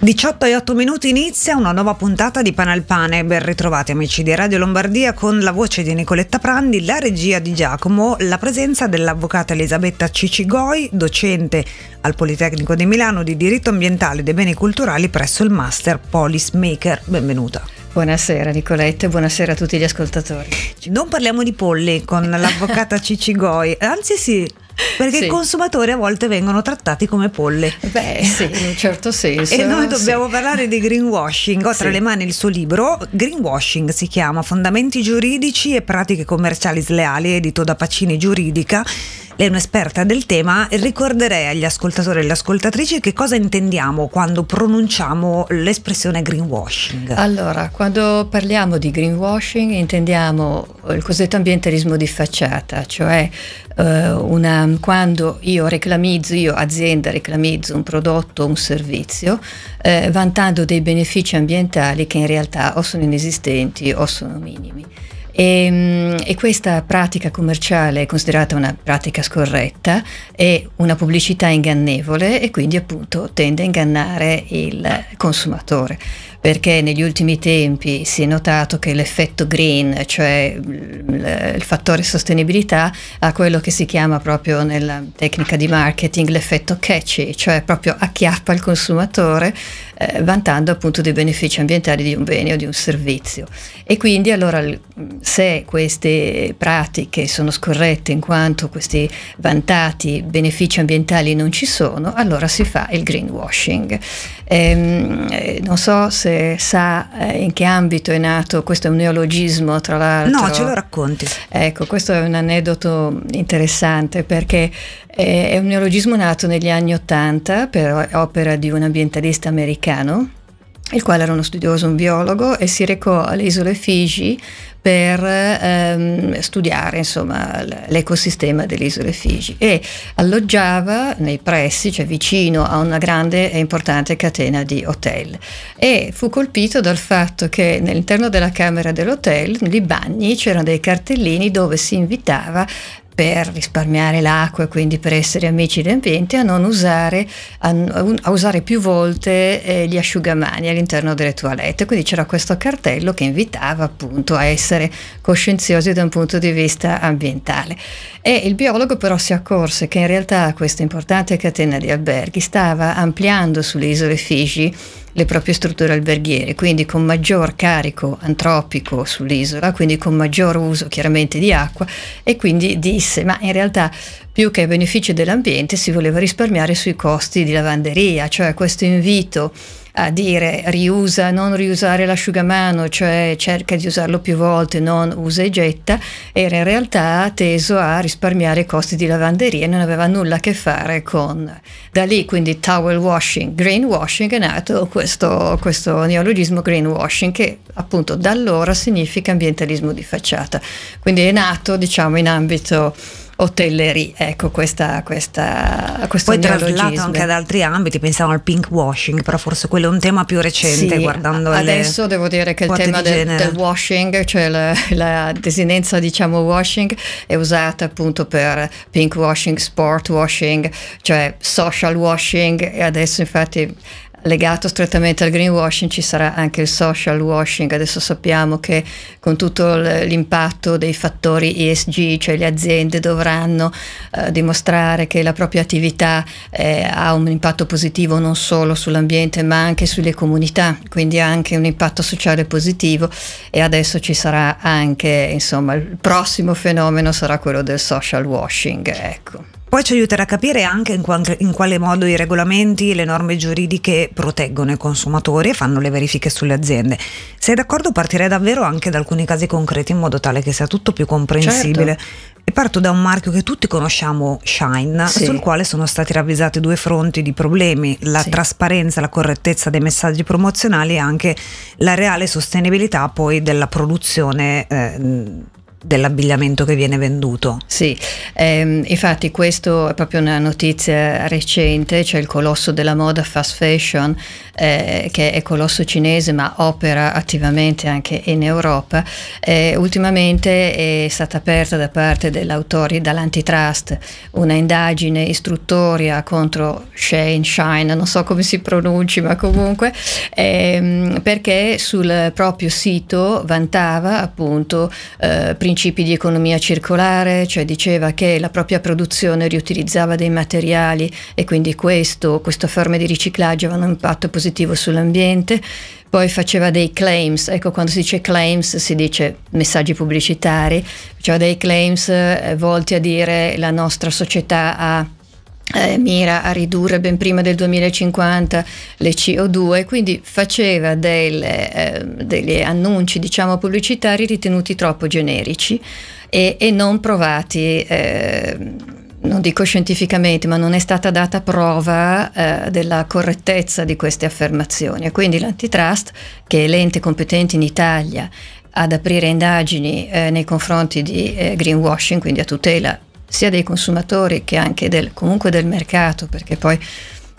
18 e 8 minuti inizia una nuova puntata di Pane al Pane. Ben ritrovati amici di Radio Lombardia con la voce di Nicoletta Prandi, la regia di Giacomo, la presenza dell'avvocata Elisabetta Cicigoi, docente al Politecnico di Milano di diritto ambientale e dei beni culturali presso il Master Police Maker. Benvenuta. Buonasera Nicoletta e buonasera a tutti gli ascoltatori. Non parliamo di polli con l'avvocata Cicigoi, anzi sì, perché sì. i consumatori a volte vengono trattati come polle. Beh, sì, in un certo senso. E noi eh, dobbiamo sì. parlare di greenwashing. Ho tra le mani il suo libro, Greenwashing si chiama Fondamenti giuridici e pratiche commerciali sleali, edito da Pacini Giuridica lei è un'esperta del tema, ricorderei agli ascoltatori e alle ascoltatrici che cosa intendiamo quando pronunciamo l'espressione greenwashing. Allora, quando parliamo di greenwashing intendiamo il cosiddetto ambientalismo di facciata, cioè eh, una, quando io reclamizzo, io azienda reclamizzo un prodotto o un servizio, eh, vantando dei benefici ambientali che in realtà o sono inesistenti o sono minimi. E, ehm, e, questa pratica commerciale è considerata una pratica scorretta, è una pubblicità ingannevole e quindi appunto tende a ingannare il consumatore perché negli ultimi tempi si è notato che l'effetto green, cioè il fattore sostenibilità, ha quello che si chiama proprio nella tecnica di marketing l'effetto catchy, cioè proprio acchiappa il consumatore eh, vantando appunto dei benefici ambientali di un bene o di un servizio. E quindi allora se queste pratiche sono scorrette in quanto questi vantati benefici ambientali non ci sono, allora si fa il greenwashing. Ehm, eh, non so se forse sa eh, in che ambito è nato, questo è un neologismo tra l'altro. No, ce lo racconti. Ecco, questo è un aneddoto interessante perché eh, è un neologismo nato negli anni Ottanta per opera di un ambientalista americano il quale era uno studioso, un biologo, e si recò alle isole Figi per ehm, studiare insomma, l'ecosistema delle isole Figi e alloggiava nei pressi, cioè vicino a una grande e importante catena di hotel e fu colpito dal fatto che nell'interno della camera dell'hotel, nei bagni, c'erano dei cartellini dove si invitava per risparmiare l'acqua e quindi per essere amici dell'ambiente a non usare, a, a usare più volte eh, gli asciugamani all'interno delle toilette. Quindi c'era questo cartello che invitava appunto a essere coscienziosi da un punto di vista ambientale. E il biologo però si accorse che in realtà questa importante catena di alberghi stava ampliando sulle isole Figi le proprie strutture alberghiere, quindi con maggior carico antropico sull'isola, quindi con maggior uso chiaramente di acqua e quindi disse, ma in realtà più che ai benefici dell'ambiente si voleva risparmiare sui costi di lavanderia, cioè questo invito a dire riusa, non riusare l'asciugamano, cioè cerca di usarlo più volte, non usa e getta, era in realtà teso a risparmiare i costi di lavanderia e non aveva nulla a che fare con... Da lì quindi towel washing, greenwashing è nato questo, questo neologismo greenwashing che appunto da allora significa ambientalismo di facciata. Quindi è nato diciamo in ambito hotellerie. Ecco, questa, questa, questo Poi traslato anche ad altri ambiti, pensavo al pink washing, però forse quello è un tema più recente. Sì, adesso devo dire che il tema del, del, washing, cioè la, la, desinenza diciamo washing, è usata appunto per pink washing, sport washing, cioè social washing e adesso infatti legato strettamente al greenwashing ci sarà anche il social washing. Adesso sappiamo che con tutto l'impatto dei fattori ESG, cioè le aziende dovranno eh, dimostrare che la propria attività eh, ha un impatto positivo non solo sull'ambiente ma anche sulle comunità, quindi ha anche un impatto sociale positivo e adesso ci sarà anche, insomma, il prossimo fenomeno sarà quello del social washing. Ecco. Poi ci aiuterà a capire anche in, quale, in quale modo i regolamenti e le norme giuridiche proteggono i consumatori e fanno le verifiche sulle aziende. Sei d'accordo? Partirei davvero anche da alcuni casi concreti in modo tale che sia tutto più comprensibile. Certo. E parto da un marchio che tutti conosciamo, Shine, sì. sul quale sono stati ravvisati due fronti di problemi, la sì. trasparenza, la correttezza dei messaggi promozionali e anche la reale sostenibilità poi della produzione eh, dell'abbigliamento che viene venduto. Sì, ehm, infatti questo è proprio una notizia recente, cioè il colosso della moda fast fashion eh, che è colosso cinese ma opera attivamente anche in Europa, eh, ultimamente è stata aperta da parte dell'autore dall'antitrust una indagine istruttoria contro Shane, Shine, non so come si pronunci ma comunque, ehm, perché sul proprio sito vantava appunto eh, principi di economia circolare, cioè diceva che la propria produzione riutilizzava dei materiali e quindi questo, questa forma di riciclaggio aveva un impatto positivo positivo sull'ambiente, poi faceva dei claims, ecco quando si dice claims si dice messaggi pubblicitari, faceva dei claims eh, volti a dire la nostra società ha eh, mira a ridurre ben prima del 2050 le CO2, quindi faceva delle, eh, degli annunci diciamo pubblicitari ritenuti troppo generici e, e non provati. Eh, non dico scientificamente, ma non è stata data prova eh, della correttezza di queste affermazioni. E quindi l'antitrust, che è l'ente competente in Italia ad aprire indagini eh, nei confronti di eh, greenwashing, quindi a tutela sia dei consumatori che anche del, comunque del mercato, perché poi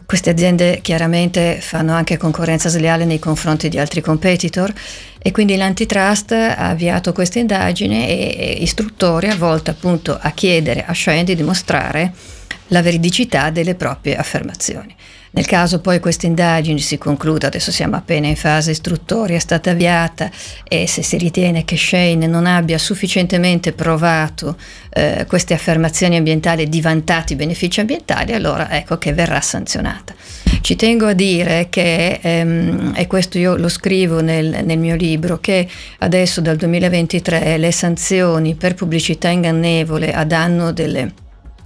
queste aziende chiaramente fanno anche concorrenza sleale nei confronti di altri competitor e quindi l'antitrust ha avviato questa indagine e, istruttoria volta appunto a chiedere a Shane di dimostrare la veridicità delle proprie affermazioni. Nel caso poi questa indagine si concluda, adesso siamo appena in fase istruttoria, è stata avviata e se si ritiene che Shane non abbia sufficientemente provato eh, queste affermazioni ambientali di vantati benefici ambientali, allora ecco che verrà sanzionata. Ci tengo a dire che, ehm, e questo io lo scrivo nel, nel mio libro, che adesso dal 2023 le sanzioni per pubblicità ingannevole a danno delle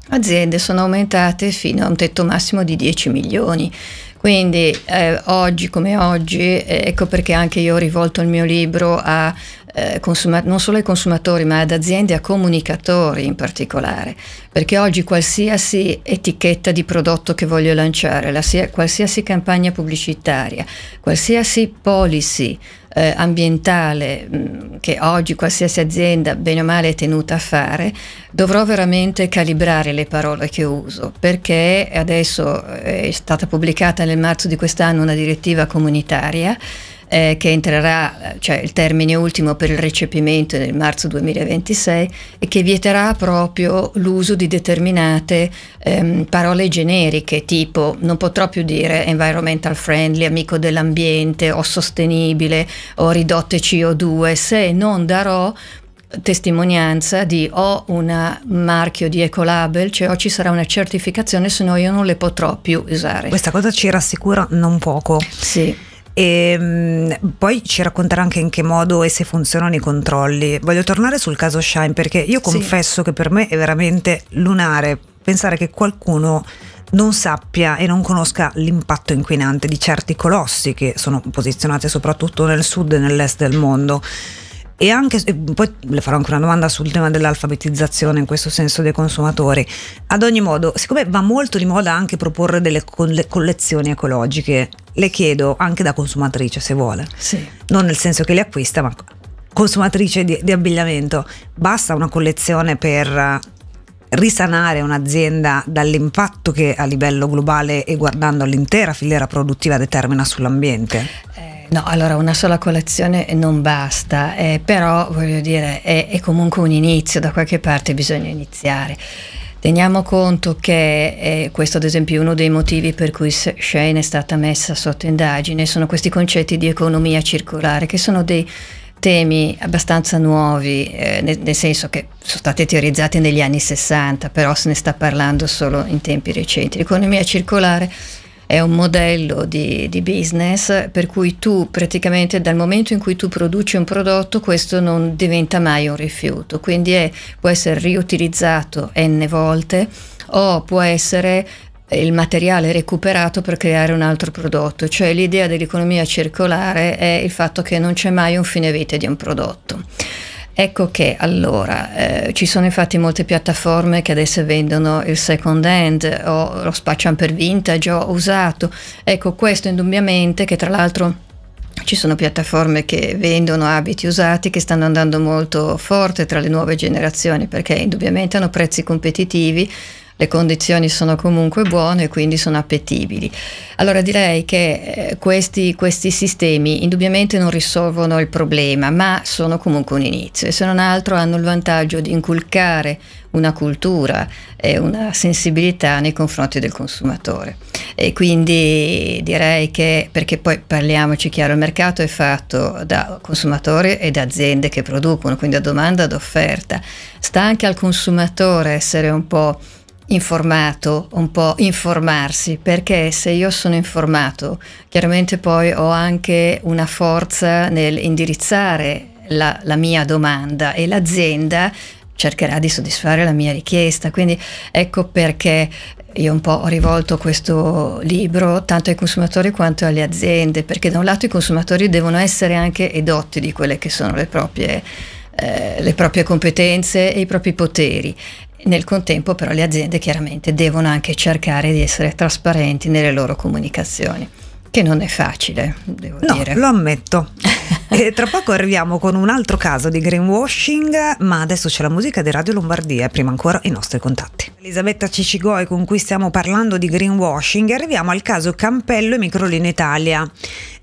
aziende sono aumentate fino a un tetto massimo di 10 milioni. Quindi eh, oggi come oggi, eh, ecco perché anche io ho rivolto il mio libro a, eh, non solo ai consumatori ma ad aziende e a comunicatori in particolare, perché oggi qualsiasi etichetta di prodotto che voglio lanciare, la, qualsiasi campagna pubblicitaria, qualsiasi policy eh, ambientale mm, che oggi qualsiasi azienda bene o male è tenuta a fare, dovrò veramente calibrare le parole che uso perché adesso eh, è stata pubblicata nel marzo di quest'anno una direttiva comunitaria eh, che entrerà, cioè il termine ultimo per il recepimento nel marzo 2026 e che vieterà proprio l'uso di determinate ehm, parole generiche tipo non potrò più dire environmental friendly, amico dell'ambiente o sostenibile o ridotte CO2 se non darò testimonianza di ho un marchio di Ecolabel, cioè o ci sarà una certificazione, se no io non le potrò più usare. Questa cosa ci rassicura non poco. Sì. E ehm, poi ci racconterà anche in che modo e se funzionano i controlli. Voglio tornare sul caso Shine perché io confesso sì. che per me è veramente lunare pensare che qualcuno non sappia e non conosca l'impatto inquinante di certi colossi che sono posizionati soprattutto nel sud e nell'est del mondo e anche e poi le farò anche una domanda sul tema dell'alfabetizzazione in questo senso dei consumatori. Ad ogni modo, siccome va molto di moda anche proporre delle collezioni ecologiche, le chiedo anche da consumatrice se vuole. Sì. Non nel senso che le acquista, ma consumatrice di, di abbigliamento, basta una collezione per risanare un'azienda dall'impatto che a livello globale e guardando all'intera filiera produttiva determina sull'ambiente? Eh No, allora una sola colazione non basta, eh, però voglio dire è, è comunque un inizio, da qualche parte bisogna iniziare. Teniamo conto che eh, questo ad esempio è uno dei motivi per cui Shane è stata messa sotto indagine, sono questi concetti di economia circolare che sono dei temi abbastanza nuovi, eh, nel, nel, senso che sono stati teorizzati negli anni 60, però se ne sta parlando solo in tempi recenti. L'economia circolare è un modello di, di, business per cui tu praticamente dal momento in cui tu produci un prodotto questo non diventa mai un rifiuto, quindi è, può essere riutilizzato n volte o può essere il materiale recuperato per creare un altro prodotto, cioè l'idea dell'economia circolare è il fatto che non c'è mai un fine vita di un prodotto. Ecco che allora eh, ci sono infatti molte piattaforme che adesso vendono il second hand o lo spacciano per vintage o usato. Ecco questo indubbiamente che tra l'altro ci sono piattaforme che vendono abiti usati che stanno andando molto forte tra le nuove generazioni perché indubbiamente hanno prezzi competitivi le condizioni sono comunque buone e quindi sono appetibili. Allora direi che eh, questi, questi sistemi indubbiamente non risolvono il problema, ma sono comunque un inizio e se non altro hanno il vantaggio di inculcare una cultura e una sensibilità nei confronti del consumatore. E quindi direi che, perché poi parliamoci chiaro, il mercato è fatto da consumatori e da aziende che producono, quindi a domanda ad offerta. Sta anche al consumatore essere un po' informato, un po' informarsi, perché se io sono informato, chiaramente poi ho anche una forza nell'indirizzare la, la mia domanda e l'azienda cercherà di soddisfare la mia richiesta. Quindi ecco perché io un po' ho rivolto questo libro tanto ai consumatori quanto alle aziende, perché da un lato i consumatori devono essere anche edotti di quelle che sono le proprie, eh, le proprie competenze e i propri poteri nel contempo però le aziende chiaramente devono anche cercare di essere trasparenti nelle loro comunicazioni, che non è facile, devo no, dire. Lo ammetto. E tra poco arriviamo con un altro caso di greenwashing, ma adesso c'è la musica di Radio Lombardia, prima ancora i nostri contatti. Elisabetta Cicigoi con cui stiamo parlando di greenwashing, arriviamo al caso Campello e Microlino Italia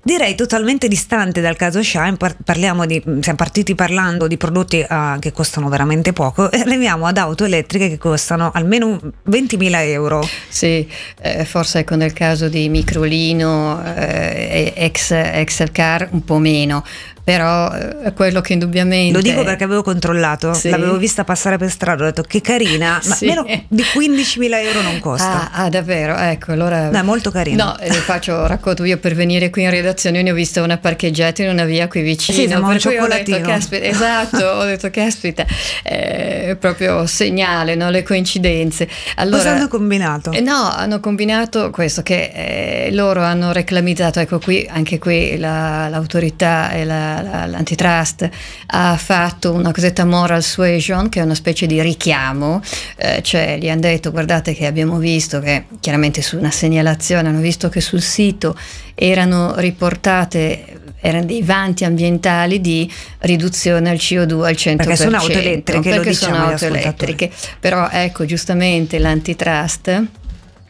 direi totalmente distante dal caso Shine, di, siamo partiti parlando di prodotti uh, che costano veramente poco e arriviamo ad auto elettriche che costano almeno 20.000 euro. Sì, eh, forse ecco nel caso di Microlino, eh, Excel Car un po' meno, però eh, è quello che indubbiamente... Lo dico perché avevo controllato, sì. l'avevo vista passare per strada, ho detto che carina, ma sì. meno di 15.000 euro non costa. Ah, ah davvero, ecco, allora... No, è molto carina. No, le eh, faccio racconto io per venire qui in redazione, ne ho vista una parcheggiata in una via qui vicino, sì, per un cui ho detto, caspita, esatto, ho detto, caspita, è eh, proprio segnale, no? le coincidenze. Allora, Cosa hanno combinato? Eh, no, hanno combinato questo, che eh, loro hanno reclamizzato, ecco qui, anche qui l'autorità e la l'antitrust ha fatto una cosetta moral suasion che è una specie di richiamo, eh, cioè gli hanno detto guardate che abbiamo visto che chiaramente su una segnalazione hanno visto che sul sito erano riportate erano dei vanti ambientali di riduzione al CO2 al 100%. Perché sono auto elettriche, perché diciamo sono auto elettriche. Però ecco, giustamente l'antitrust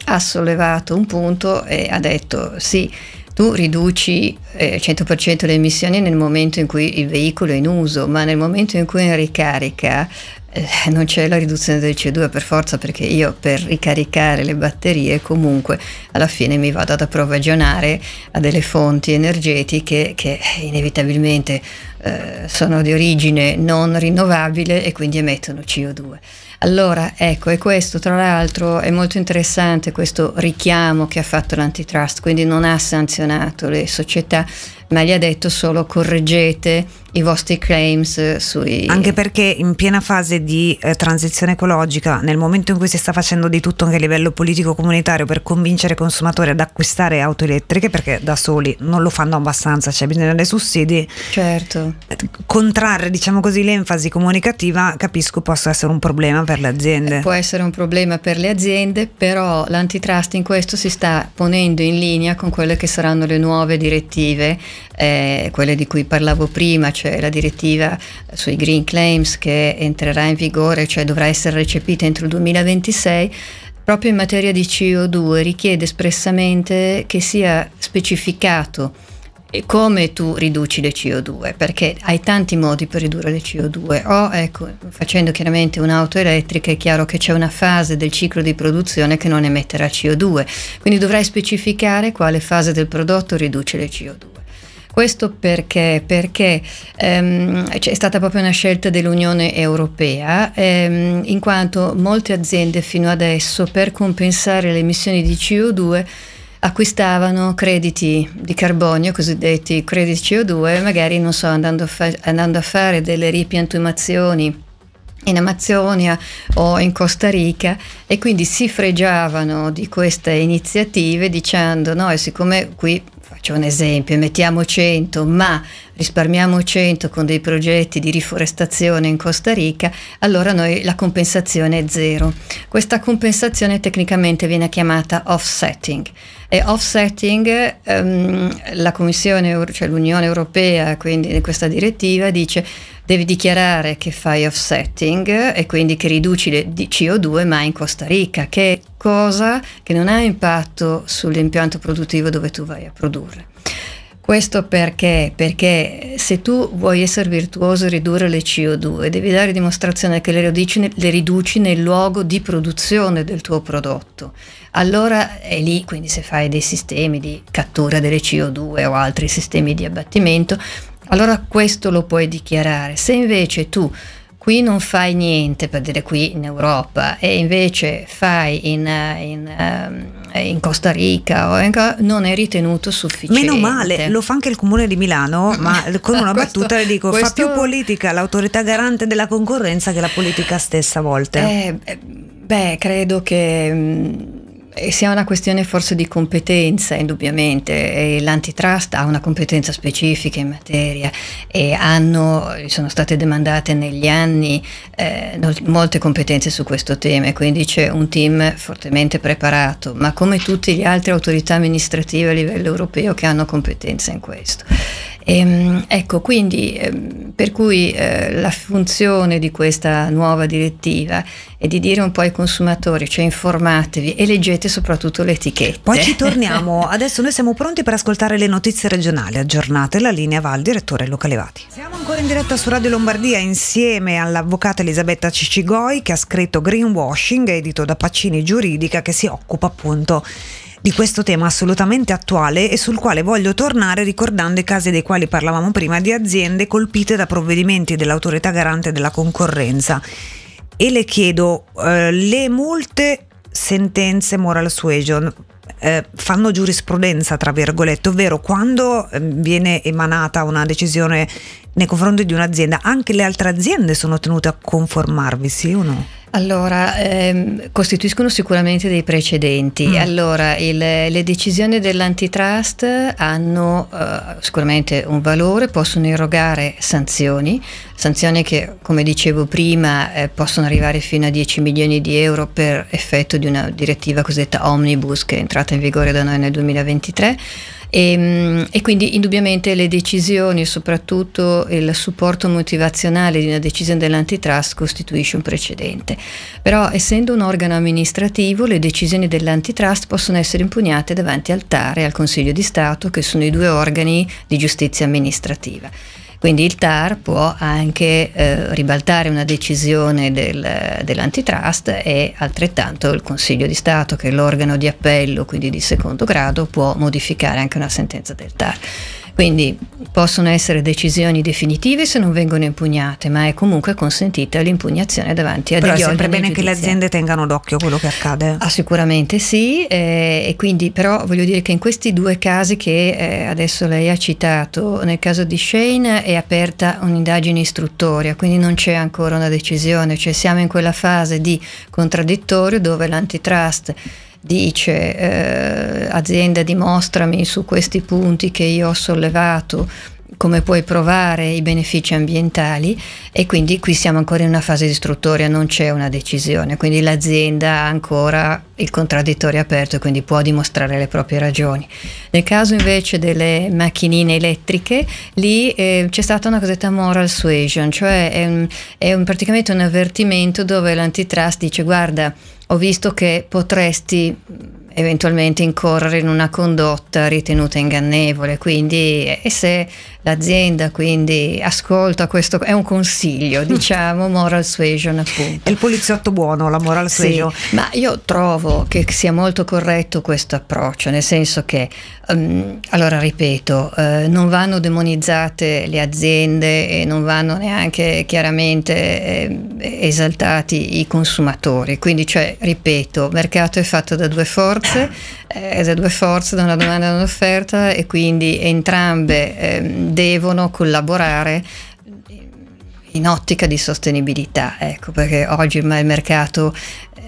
ha sollevato un punto e ha detto sì, tu riduci eh, 100% le emissioni nel momento in cui il veicolo è in uso, ma nel momento in cui è in ricarica eh, non c'è la riduzione del CO2 per forza perché io per ricaricare le batterie comunque alla fine mi vado ad approvvigionare a delle fonti energetiche che inevitabilmente eh, sono di origine non rinnovabile e quindi emettono CO2. Allora, ecco, e questo tra l'altro è molto interessante questo richiamo che ha fatto l'antitrust, quindi non ha sanzionato le società, ma gli ha detto solo correggete i vostri claims eh, sui... Anche perché in piena fase di eh, transizione ecologica, nel momento in cui si sta facendo di tutto anche a livello politico comunitario per convincere i consumatori ad acquistare auto elettriche, perché da soli non lo fanno abbastanza, c'è cioè bisogno dei sussidi, certo. contrarre diciamo così l'enfasi comunicativa capisco possa essere un problema per le aziende. Può essere un problema per le aziende, però l'antitrust in questo si sta ponendo in linea con quelle che saranno le nuove direttive, eh, quelle di cui parlavo prima, cioè c'è la direttiva sui green claims che entrerà in vigore, cioè dovrà essere recepita entro il 2026, proprio in materia di CO2 richiede espressamente che sia specificato come tu riduci le CO2, perché hai tanti modi per ridurre le CO2. O ecco, facendo chiaramente un'auto elettrica è chiaro che c'è una fase del ciclo di produzione che non emetterà CO2, quindi dovrai specificare quale fase del prodotto riduce le CO2. Questo perché? Perché ehm, c'è cioè, stata proprio una scelta dell'Unione Europea, ehm, in quanto molte aziende fino adesso per compensare le emissioni di CO2 acquistavano crediti di carbonio, cosiddetti crediti CO2, magari non so, andando a, fa andando a fare delle ripiantumazioni in Amazzonia o in Costa Rica e quindi si fregiavano di queste iniziative dicendo no e siccome qui faccio un esempio, mettiamo 100, ma risparmiamo 100 con dei progetti di riforestazione in Costa Rica, allora noi la compensazione è zero. Questa compensazione tecnicamente viene chiamata offsetting e offsetting ehm, la Commissione, cioè l'Unione Europea, quindi in questa direttiva dice devi dichiarare che fai offsetting e quindi che riduci le CO2 ma in Costa Rica, che è cosa che non ha impatto sull'impianto produttivo dove tu vai a produrre. Questo perché? Perché se tu vuoi essere virtuoso e ridurre le CO2, devi dare dimostrazione che le riduci, le riduci nel luogo di produzione del tuo prodotto. Allora è lì, quindi se fai dei sistemi di cattura delle CO2 o altri sistemi di abbattimento, allora questo lo puoi dichiarare. Se invece tu qui non fai niente, per dire qui in Europa, e invece fai in, in, ehm, in Costa Rica o in, non è ritenuto sufficiente. Meno male, lo fa anche il Comune di Milano, ma con una battuta le dico, questo... fa più politica l'autorità garante della concorrenza che la politica stessa a volte. Eh, beh, credo che mm, e eh, sia una questione forse di competenza, indubbiamente. L'antitrust ha una competenza specifica in materia e hanno, sono state demandate negli anni eh, molte competenze su questo tema e quindi c'è un team fortemente preparato, ma come tutte le altre autorità amministrative a livello europeo che hanno competenza in questo. E, ehm, ecco, quindi ehm, per cui eh, la funzione di questa nuova direttiva è di dire un po' ai consumatori, cioè informatevi e leggete soprattutto le etichette. Poi ci torniamo, adesso noi siamo pronti per ascoltare le notizie regionali aggiornate, la linea va al direttore Luca Levati. Siamo ancora in diretta su Radio Lombardia insieme all'avvocata Elisabetta Cicigoi che ha scritto Greenwashing, edito da Pacini Giuridica, che si occupa appunto di questo tema assolutamente attuale e sul quale voglio tornare ricordando i casi dei quali parlavamo prima di aziende colpite da provvedimenti dell'autorità garante della concorrenza. E le chiedo, eh, le molte sentenze moral suasion eh, fanno giurisprudenza, tra virgolette, ovvero quando eh, viene emanata una decisione nei confronti di un'azienda, anche le altre aziende sono tenute a conformarvi, sì o no? Allora, ehm, costituiscono sicuramente dei precedenti. Mm. Allora, il, le decisioni dell'antitrust hanno eh, sicuramente un valore, possono erogare sanzioni, sanzioni che, come dicevo prima, eh, possono arrivare fino a 10 milioni di euro per effetto di una direttiva cosiddetta omnibus che è entrata in vigore da noi nel 2023 e, ehm, e, quindi indubbiamente le decisioni, soprattutto il supporto motivazionale di una decisione dell'antitrust costituisce un precedente. Però essendo un organo amministrativo, le decisioni dell'antitrust possono essere impugnate davanti al TAR e al Consiglio di Stato, che sono i due organi di giustizia amministrativa. Quindi il TAR può anche eh, ribaltare una decisione del, dell'antitrust e altrettanto il Consiglio di Stato, che è l'organo di appello, quindi di secondo grado, può modificare anche una sentenza del TAR. Quindi possono essere decisioni definitive se non vengono impugnate, ma è comunque consentita l'impugnazione davanti a però degli Però è sempre bene che le aziende tengano d'occhio quello che accade. Ah, sicuramente sì, eh, e quindi però voglio dire che in questi due casi che eh, adesso lei ha citato, nel caso di Shane è aperta un'indagine istruttoria, quindi non c'è ancora una decisione, cioè siamo in quella fase di contraddittorio dove l'antitrust dice eh, azienda dimostrami su questi punti che io ho sollevato come puoi provare i benefici ambientali e quindi qui siamo ancora in una fase istruttoria, non c'è una decisione, quindi l'azienda ha ancora il contraddittorio aperto e quindi può dimostrare le proprie ragioni. Nel caso invece delle macchinine elettriche, lì eh, c'è stata una cosiddetta moral suasion, cioè è, un, è un, praticamente un avvertimento dove l'antitrust dice guarda, ho visto che potresti mm, eventualmente incorrere in una condotta ritenuta ingannevole, quindi eh, e se l'azienda, quindi ascolta questo, è un consiglio, diciamo, moral suasion appunto. È il poliziotto buono, la moral suasion. Sì, ma io trovo che sia molto corretto questo approccio, nel senso che, um, allora ripeto, eh, non vanno demonizzate le aziende e non vanno neanche chiaramente eh, esaltati i consumatori, quindi cioè, ripeto, il mercato è fatto da due forze, eh, da due forze, da una domanda e da un'offerta e quindi entrambe ehm, devono collaborare in ottica di sostenibilità, ecco, perché oggi il mercato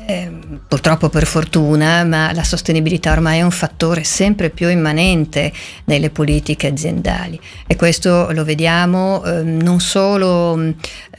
eh, purtroppo per fortuna, ma la sostenibilità ormai è un fattore sempre più immanente nelle politiche aziendali e questo lo vediamo eh, non, solo, mm,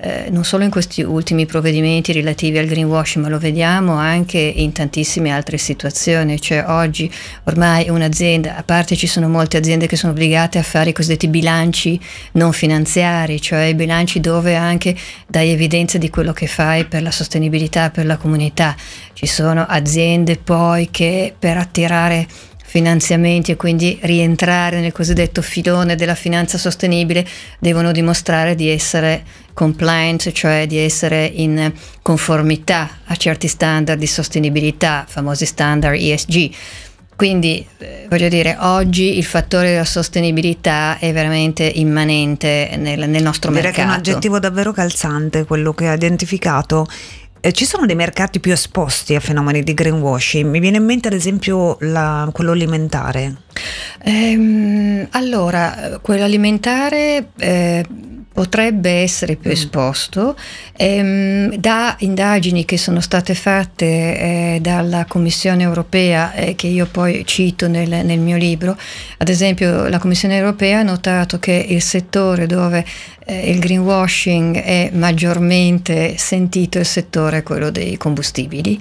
eh, non, solo, in questi ultimi provvedimenti relativi al greenwashing, ma lo vediamo anche in tantissime altre situazioni, cioè oggi ormai un'azienda, a parte ci sono molte aziende che sono obbligate a fare i cosiddetti bilanci non finanziari, cioè bilanci dove anche dai evidenza di quello che fai per la sostenibilità, per la comunità realtà ci sono aziende poi che per attirare finanziamenti e quindi rientrare nel cosiddetto filone della finanza sostenibile devono dimostrare di essere compliant, cioè di essere in conformità a certi standard di sostenibilità, famosi standard ESG. Quindi eh, voglio dire, oggi il fattore della sostenibilità è veramente immanente nel, nel nostro Direi mercato. Direi che è un aggettivo davvero calzante quello che ha identificato eh, ci sono dei mercati più esposti a fenomeni di greenwashing? Mi viene in mente ad esempio la, quello alimentare. Ehm, allora, eh, quello alimentare... Eh, potrebbe essere più mm. esposto. Ehm, da indagini che sono state fatte eh, dalla Commissione europea, eh, che io poi cito nel, nel, mio libro, ad esempio la Commissione europea ha notato che il settore dove eh, il greenwashing è maggiormente sentito è il settore quello dei combustibili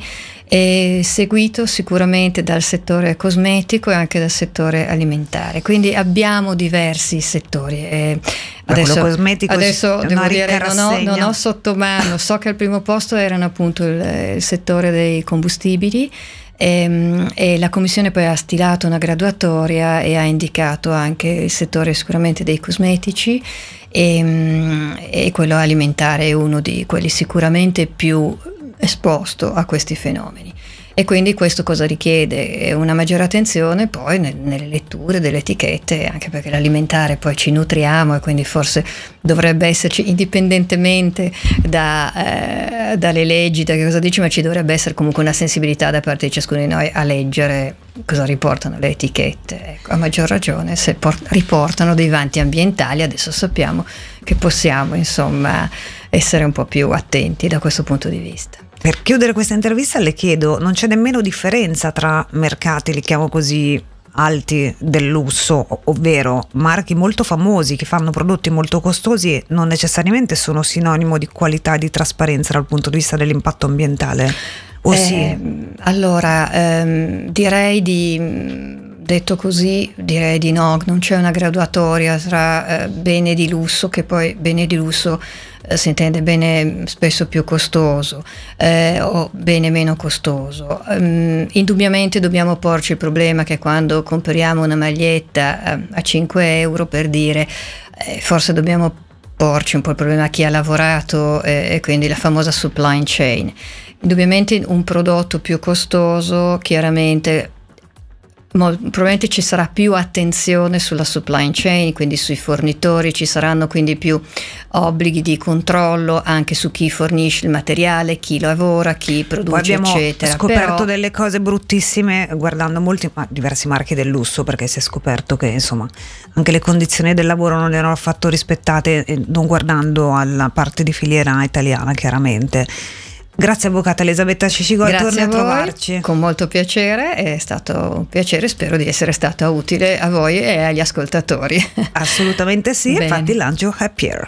e seguito sicuramente dal settore cosmetico e anche dal settore alimentare. Quindi abbiamo diversi settori. Eh, adesso, adesso devo dire, non non ho, sotto mano, so che al primo posto erano appunto il, il settore dei combustibili. E, ehm, e, la Commissione poi ha stilato una graduatoria e ha indicato anche il settore sicuramente dei cosmetici e, ehm, e quello alimentare è uno di quelli sicuramente più esposto a questi fenomeni. E quindi questo cosa richiede? Eh, una maggiore attenzione poi nel, nelle letture delle etichette, anche perché l'alimentare poi ci nutriamo e quindi forse dovrebbe esserci, indipendentemente da, eh, dalle leggi, da che cosa dici, ma ci dovrebbe essere comunque una sensibilità da parte di ciascuno di noi a leggere cosa riportano le etichette. Ecco, a maggior ragione se riportano dei vanti ambientali, adesso sappiamo che possiamo insomma essere un po' più attenti da questo punto di vista. Per chiudere questa intervista le chiedo, non c'è nemmeno differenza tra mercati, li chiamo così, alti del lusso, ovvero marchi molto famosi che fanno prodotti molto costosi e non necessariamente sono sinonimo di qualità e di trasparenza dal punto di vista dell'impatto ambientale? O eh, sì? Allora, ehm, direi di... Detto così, direi di no, non c'è una graduatoria tra eh, bene di lusso, che poi bene di lusso eh, si intende bene spesso più costoso eh, o bene meno costoso. Um, indubbiamente dobbiamo porci il problema che quando compriamo una maglietta eh, a 5 euro per dire, eh, forse dobbiamo porci un po' il problema a chi ha lavorato e quindi la famosa supply chain. Indubbiamente un prodotto più costoso chiaramente probabilmente ci sarà più attenzione sulla supply chain, quindi sui fornitori, ci saranno quindi più obblighi di controllo anche su chi fornisce il materiale, chi lavora, chi produce, Abbiamo eccetera. Abbiamo scoperto Però... delle cose bruttissime guardando molti, ma diversi marchi del lusso, perché si è scoperto che insomma anche le condizioni del lavoro non erano affatto rispettate, eh, non guardando alla parte di filiera italiana chiaramente. Grazie Avvocata Elisabetta Cicigol, torni a, a trovarci. Con molto piacere, è stato un piacere, spero di essere stata utile a voi e agli ascoltatori. Assolutamente sì, infatti lancio Happier.